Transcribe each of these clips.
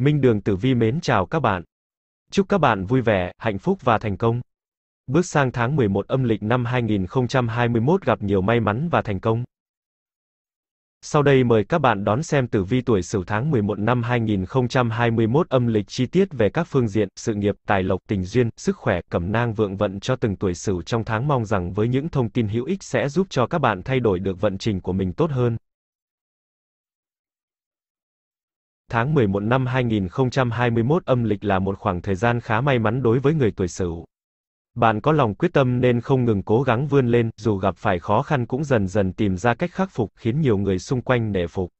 Minh Đường Tử Vi mến chào các bạn. Chúc các bạn vui vẻ, hạnh phúc và thành công. Bước sang tháng 11 âm lịch năm 2021 gặp nhiều may mắn và thành công. Sau đây mời các bạn đón xem tử vi tuổi Sửu tháng 11 năm 2021 âm lịch chi tiết về các phương diện sự nghiệp, tài lộc, tình duyên, sức khỏe, cẩm nang vượng vận cho từng tuổi Sửu trong tháng mong rằng với những thông tin hữu ích sẽ giúp cho các bạn thay đổi được vận trình của mình tốt hơn. tháng 11 năm 2021 âm lịch là một khoảng thời gian khá may mắn đối với người tuổi Sửu. Bạn có lòng quyết tâm nên không ngừng cố gắng vươn lên, dù gặp phải khó khăn cũng dần dần tìm ra cách khắc phục, khiến nhiều người xung quanh nể phục.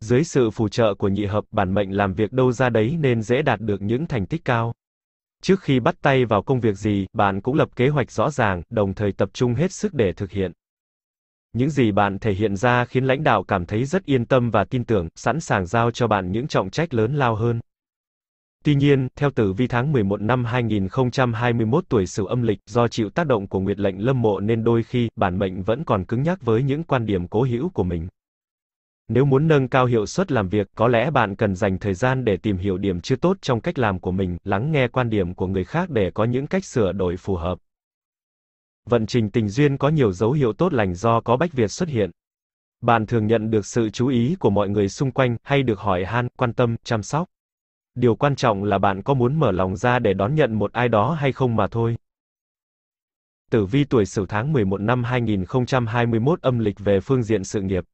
Dưới sự phù trợ của nhị hợp, bản mệnh làm việc đâu ra đấy nên dễ đạt được những thành tích cao. Trước khi bắt tay vào công việc gì, bạn cũng lập kế hoạch rõ ràng, đồng thời tập trung hết sức để thực hiện. Những gì bạn thể hiện ra khiến lãnh đạo cảm thấy rất yên tâm và tin tưởng, sẵn sàng giao cho bạn những trọng trách lớn lao hơn. Tuy nhiên, theo tử vi tháng 11 năm 2021 tuổi Sửu âm lịch, do chịu tác động của nguyệt lệnh Lâm Mộ nên đôi khi bản mệnh vẫn còn cứng nhắc với những quan điểm cố hữu của mình. Nếu muốn nâng cao hiệu suất làm việc, có lẽ bạn cần dành thời gian để tìm hiểu điểm chưa tốt trong cách làm của mình, lắng nghe quan điểm của người khác để có những cách sửa đổi phù hợp. Vận trình tình duyên có nhiều dấu hiệu tốt lành do có Bách Việt xuất hiện. Bạn thường nhận được sự chú ý của mọi người xung quanh, hay được hỏi han, quan tâm, chăm sóc. Điều quan trọng là bạn có muốn mở lòng ra để đón nhận một ai đó hay không mà thôi. Tử vi tuổi Sửu tháng 11 năm 2021 âm lịch về phương diện sự nghiệp.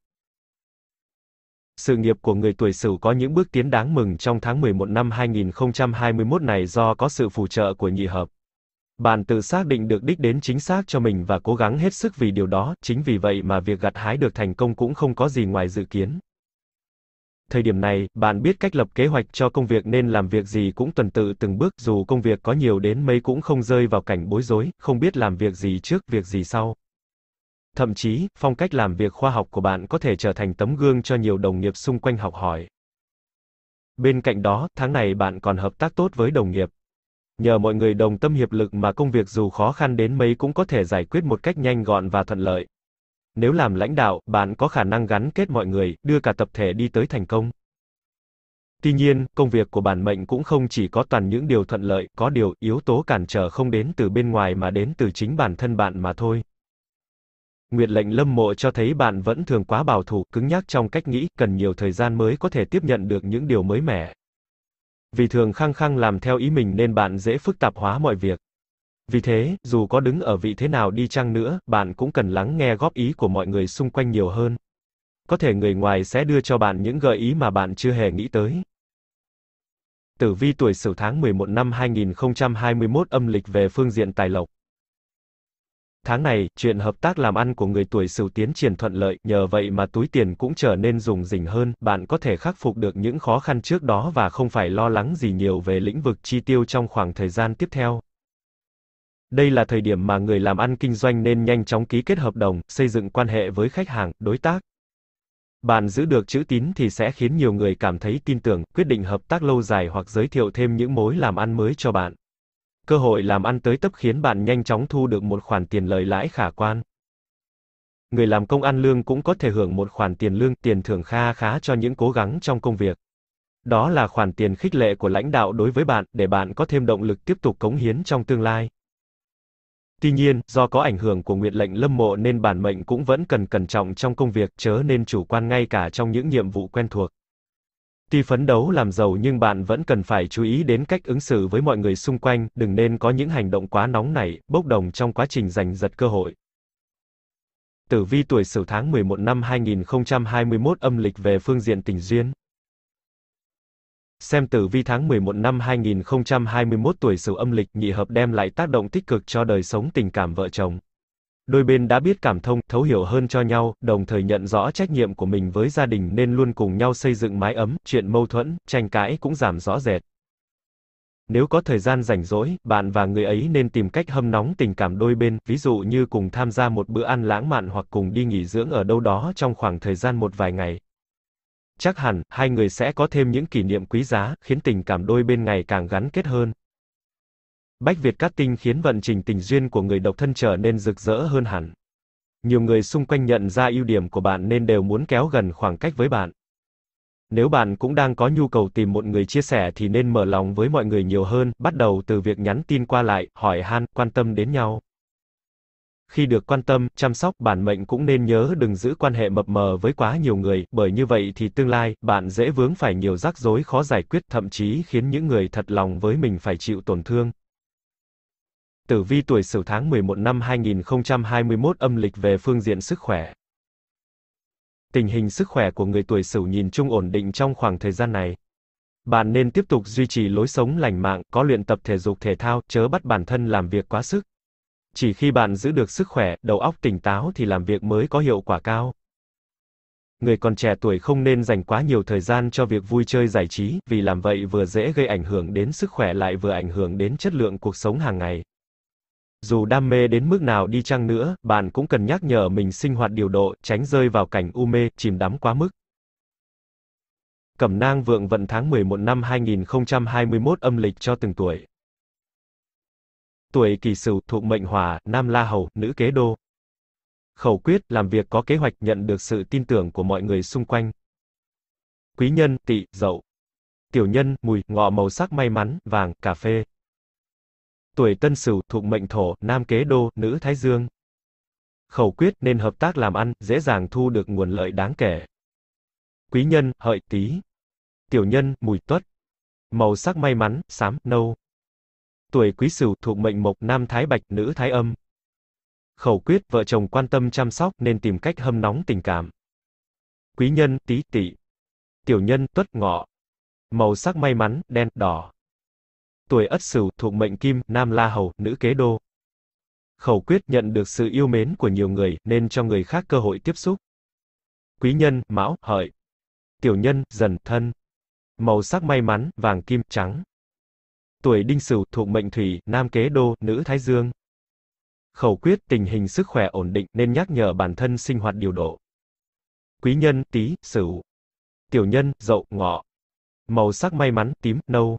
Sự nghiệp của người tuổi Sửu có những bước tiến đáng mừng trong tháng 11 năm 2021 này do có sự phù trợ của nhị hợp. Bạn tự xác định được đích đến chính xác cho mình và cố gắng hết sức vì điều đó, chính vì vậy mà việc gặt hái được thành công cũng không có gì ngoài dự kiến. Thời điểm này, bạn biết cách lập kế hoạch cho công việc nên làm việc gì cũng tuần tự từng bước, dù công việc có nhiều đến mấy cũng không rơi vào cảnh bối rối, không biết làm việc gì trước, việc gì sau. Thậm chí, phong cách làm việc khoa học của bạn có thể trở thành tấm gương cho nhiều đồng nghiệp xung quanh học hỏi. Bên cạnh đó, tháng này bạn còn hợp tác tốt với đồng nghiệp nhờ mọi người đồng tâm hiệp lực mà công việc dù khó khăn đến mấy cũng có thể giải quyết một cách nhanh gọn và thuận lợi. Nếu làm lãnh đạo, bạn có khả năng gắn kết mọi người, đưa cả tập thể đi tới thành công. Tuy nhiên, công việc của bản mệnh cũng không chỉ có toàn những điều thuận lợi, có điều yếu tố cản trở không đến từ bên ngoài mà đến từ chính bản thân bạn mà thôi. Nguyệt lệnh lâm mộ cho thấy bạn vẫn thường quá bảo thủ, cứng nhắc trong cách nghĩ, cần nhiều thời gian mới có thể tiếp nhận được những điều mới mẻ. Vì thường khăng khăng làm theo ý mình nên bạn dễ phức tạp hóa mọi việc. Vì thế, dù có đứng ở vị thế nào đi chăng nữa, bạn cũng cần lắng nghe góp ý của mọi người xung quanh nhiều hơn. Có thể người ngoài sẽ đưa cho bạn những gợi ý mà bạn chưa hề nghĩ tới. Tử vi tuổi Sửu tháng 11 năm 2021 âm lịch về phương diện tài lộc. Tháng này, chuyện hợp tác làm ăn của người tuổi Sửu tiến triển thuận lợi, nhờ vậy mà túi tiền cũng trở nên dùng rỉnh hơn, bạn có thể khắc phục được những khó khăn trước đó và không phải lo lắng gì nhiều về lĩnh vực chi tiêu trong khoảng thời gian tiếp theo. Đây là thời điểm mà người làm ăn kinh doanh nên nhanh chóng ký kết hợp đồng, xây dựng quan hệ với khách hàng, đối tác. Bạn giữ được chữ tín thì sẽ khiến nhiều người cảm thấy tin tưởng, quyết định hợp tác lâu dài hoặc giới thiệu thêm những mối làm ăn mới cho bạn. Cơ hội làm ăn tới tấp khiến bạn nhanh chóng thu được một khoản tiền lợi lãi khả quan. Người làm công ăn lương cũng có thể hưởng một khoản tiền lương, tiền thưởng kha khá cho những cố gắng trong công việc. Đó là khoản tiền khích lệ của lãnh đạo đối với bạn để bạn có thêm động lực tiếp tục cống hiến trong tương lai. Tuy nhiên, do có ảnh hưởng của nguyện lệnh lâm mộ nên bản mệnh cũng vẫn cần cẩn trọng trong công việc, chớ nên chủ quan ngay cả trong những nhiệm vụ quen thuộc. Tuy phấn đấu làm giàu nhưng bạn vẫn cần phải chú ý đến cách ứng xử với mọi người xung quanh, đừng nên có những hành động quá nóng nảy, bốc đồng trong quá trình giành giật cơ hội. Tử vi tuổi Sửu tháng 11 năm 2021 âm lịch về phương diện tình duyên. Xem tử vi tháng 11 năm 2021 tuổi Sửu âm lịch nhị hợp đem lại tác động tích cực cho đời sống tình cảm vợ chồng. Đôi bên đã biết cảm thông, thấu hiểu hơn cho nhau, đồng thời nhận rõ trách nhiệm của mình với gia đình nên luôn cùng nhau xây dựng mái ấm, chuyện mâu thuẫn, tranh cãi cũng giảm rõ rệt. Nếu có thời gian rảnh rỗi, bạn và người ấy nên tìm cách hâm nóng tình cảm đôi bên, ví dụ như cùng tham gia một bữa ăn lãng mạn hoặc cùng đi nghỉ dưỡng ở đâu đó trong khoảng thời gian một vài ngày. Chắc hẳn, hai người sẽ có thêm những kỷ niệm quý giá, khiến tình cảm đôi bên ngày càng gắn kết hơn. Bách Việt cát tinh khiến vận trình tình duyên của người độc thân trở nên rực rỡ hơn hẳn. Nhiều người xung quanh nhận ra ưu điểm của bạn nên đều muốn kéo gần khoảng cách với bạn. Nếu bạn cũng đang có nhu cầu tìm một người chia sẻ thì nên mở lòng với mọi người nhiều hơn, bắt đầu từ việc nhắn tin qua lại, hỏi han, quan tâm đến nhau. Khi được quan tâm, chăm sóc, bản mệnh cũng nên nhớ đừng giữ quan hệ mập mờ với quá nhiều người, bởi như vậy thì tương lai, bạn dễ vướng phải nhiều rắc rối khó giải quyết, thậm chí khiến những người thật lòng với mình phải chịu tổn thương tử vi tuổi Sửu tháng 11 năm 2021 âm lịch về phương diện sức khỏe. Tình hình sức khỏe của người tuổi Sửu nhìn chung ổn định trong khoảng thời gian này. Bạn nên tiếp tục duy trì lối sống lành mạnh, có luyện tập thể dục thể thao, chớ bắt bản thân làm việc quá sức. Chỉ khi bạn giữ được sức khỏe, đầu óc tỉnh táo thì làm việc mới có hiệu quả cao. Người còn trẻ tuổi không nên dành quá nhiều thời gian cho việc vui chơi giải trí, vì làm vậy vừa dễ gây ảnh hưởng đến sức khỏe lại vừa ảnh hưởng đến chất lượng cuộc sống hàng ngày. Dù đam mê đến mức nào đi chăng nữa, bạn cũng cần nhắc nhở mình sinh hoạt điều độ, tránh rơi vào cảnh u mê, chìm đắm quá mức. Cẩm nang vượng vận tháng 11 năm 2021 âm lịch cho từng tuổi. Tuổi kỷ sửu thuộc mệnh hỏa, nam la hầu, nữ kế đô. Khẩu quyết, làm việc có kế hoạch nhận được sự tin tưởng của mọi người xung quanh. Quý nhân, tỵ, dậu. Tiểu nhân, mùi, ngọ màu sắc may mắn, vàng, cà phê tuổi Tân Sửu thuộc mệnh thổ, nam kế đô, nữ thái dương. Khẩu quyết nên hợp tác làm ăn, dễ dàng thu được nguồn lợi đáng kể. Quý nhân, hợi tý. Tiểu nhân, mùi tuất. Màu sắc may mắn, xám, nâu. Tuổi Quý Sửu thuộc mệnh mộc, nam thái bạch, nữ thái âm. Khẩu quyết vợ chồng quan tâm chăm sóc nên tìm cách hâm nóng tình cảm. Quý nhân, tý tỵ. Tiểu nhân, tuất ngọ. Màu sắc may mắn, đen, đỏ tuổi Ất Sửu, thuộc mệnh Kim, Nam La Hầu, nữ Kế Đô. Khẩu quyết nhận được sự yêu mến của nhiều người, nên cho người khác cơ hội tiếp xúc. Quý nhân, Mão, Hợi. Tiểu nhân, Dần, Thân. Màu sắc may mắn, vàng kim, trắng. Tuổi Đinh Sửu thuộc mệnh Thủy, Nam Kế Đô, nữ Thái Dương. Khẩu quyết tình hình sức khỏe ổn định nên nhắc nhở bản thân sinh hoạt điều độ. Quý nhân, Tý, Sửu. Tiểu nhân, Dậu, Ngọ. Màu sắc may mắn, tím, nâu.